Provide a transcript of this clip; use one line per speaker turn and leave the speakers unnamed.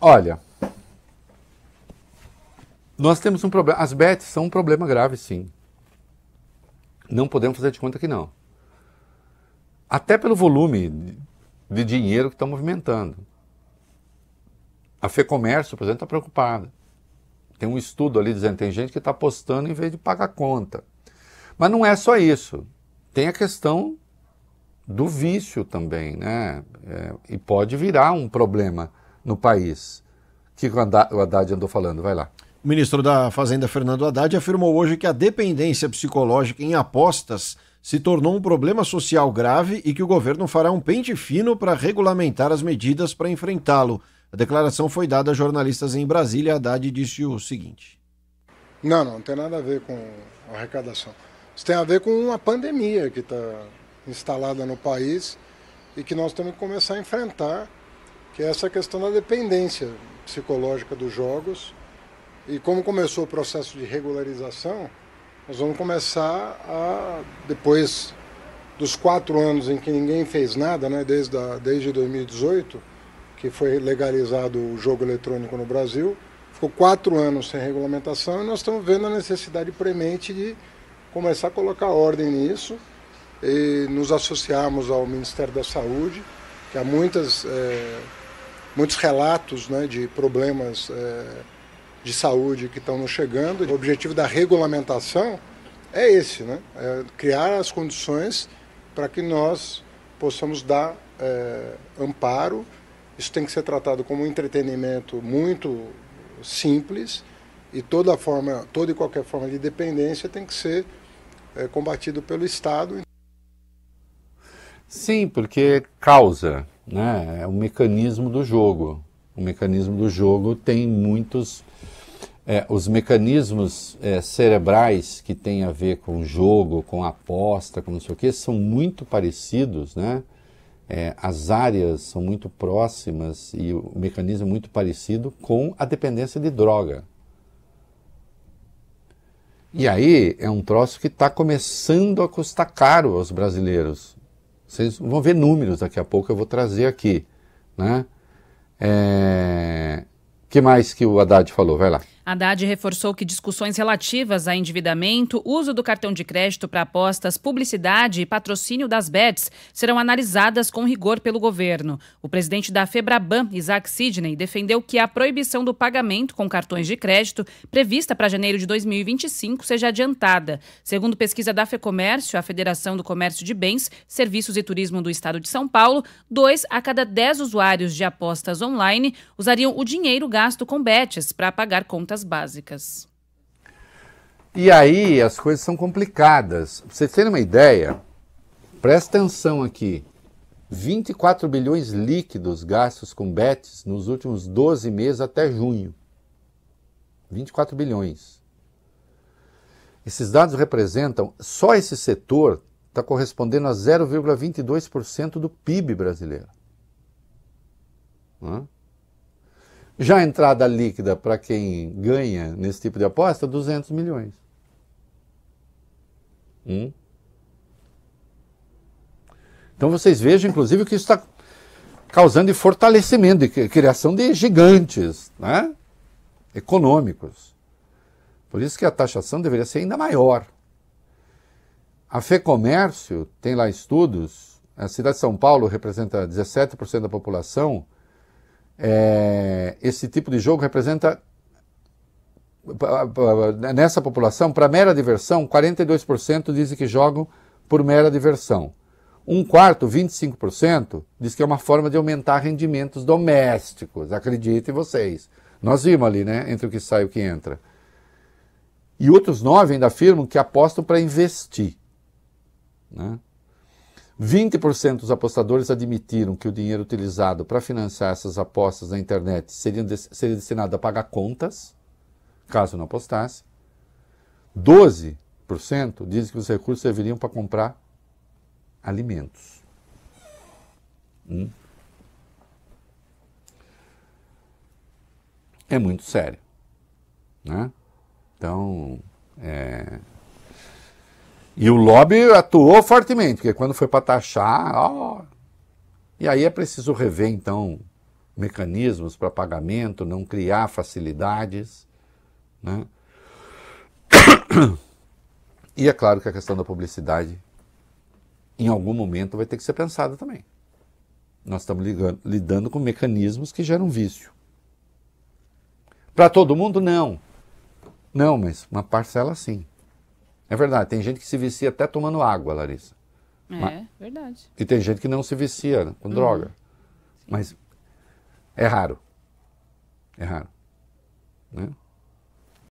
Olha, nós temos um problema. As bets são um problema grave, sim. Não podemos fazer de conta que não. Até pelo volume de dinheiro que estão movimentando. A FEComércio, por exemplo, está preocupada. Tem um estudo ali dizendo que tem gente que está apostando em vez de pagar conta. Mas não é só isso. Tem a questão do vício também, né? É, e pode virar um problema no país. O que o Haddad andou falando? Vai lá. O ministro da
Fazenda, Fernando Haddad, afirmou
hoje que a dependência psicológica em apostas se tornou um problema social grave e que o governo fará um pente fino para regulamentar as medidas para enfrentá-lo. A declaração foi dada a jornalistas em Brasília. Haddad disse o seguinte:
Não, não, não tem nada a ver com a arrecadação. Isso tem a ver com uma pandemia que está instalada no país e que nós temos que começar a enfrentar que é essa questão da dependência psicológica dos jogos. E como começou o processo de regularização, nós vamos começar a, depois dos quatro anos em que ninguém fez nada, né, desde, a, desde 2018, que foi legalizado o jogo eletrônico no Brasil, ficou quatro anos sem regulamentação e nós estamos vendo a necessidade premente de começar a colocar ordem nisso e nos associarmos ao Ministério da Saúde, que há muitas. É, muitos relatos né, de problemas é, de saúde que estão nos chegando. O objetivo da regulamentação é esse, né? É criar as condições para que nós possamos dar é, amparo. Isso tem que ser tratado como um entretenimento muito simples e toda forma, toda e qualquer forma de dependência tem que ser é, combatido pelo Estado.
Sim, porque causa né? É o mecanismo do jogo. O mecanismo do jogo tem muitos. É, os mecanismos é, cerebrais que têm a ver com jogo, com aposta, com não sei o que, são muito parecidos, né? É, as áreas são muito próximas e o mecanismo é muito parecido com a dependência de droga. E aí é um troço que está começando a custar caro aos brasileiros. Vocês vão ver números daqui a pouco, eu vou trazer aqui. Né? É... que mais que o Haddad falou? Vai lá.
Haddad reforçou que discussões relativas a endividamento, uso do cartão de crédito para apostas, publicidade e patrocínio das bets serão analisadas com rigor pelo governo. O presidente da Febraban, Isaac Sidney, defendeu que a proibição do pagamento com cartões de crédito, prevista para janeiro de 2025, seja adiantada. Segundo pesquisa da FEComércio, a Federação do Comércio de Bens, Serviços e Turismo do Estado de São Paulo, dois a cada dez usuários de apostas online usariam o dinheiro gasto com bets para pagar contas básicas.
E aí as coisas são complicadas. Pra vocês terem uma ideia, presta atenção aqui. 24 bilhões líquidos gastos com bets nos últimos 12 meses até junho. 24 bilhões. Esses dados representam, só esse setor está correspondendo a 0,22% do PIB brasileiro. Hã? Já a entrada líquida para quem ganha nesse tipo de aposta, 200 milhões. Hum? Então vocês vejam, inclusive, que isso está causando fortalecimento e criação de gigantes né? econômicos. Por isso que a taxação deveria ser ainda maior. A Comércio tem lá estudos, a cidade de São Paulo representa 17% da população, é, esse tipo de jogo representa nessa população, para mera diversão, 42% dizem que jogam por mera diversão. Um quarto, 25%, diz que é uma forma de aumentar rendimentos domésticos. Acreditem vocês. Nós vimos ali, né? Entre o que sai e o que entra. E outros nove ainda afirmam que apostam para investir. Né? 20% dos apostadores admitiram que o dinheiro utilizado para financiar essas apostas na internet seria, seria destinado a pagar contas, caso não apostasse. 12% dizem que os recursos serviriam para comprar alimentos. Hum. É muito sério. Né? Então, é, e o lobby atuou fortemente, porque quando foi para taxar, ó, e aí é preciso rever então mecanismos para pagamento, não criar facilidades, né? E é claro que a questão da publicidade, em algum momento, vai ter que ser pensada também. Nós estamos ligando, lidando com mecanismos que geram vício. Para todo mundo, não. Não, mas uma parcela sim. É verdade, tem gente que se vicia até tomando água, Larissa. É, Mas... verdade. E tem gente que não se vicia né, com droga. Sim. Uhum. Mas é raro. É raro. Né?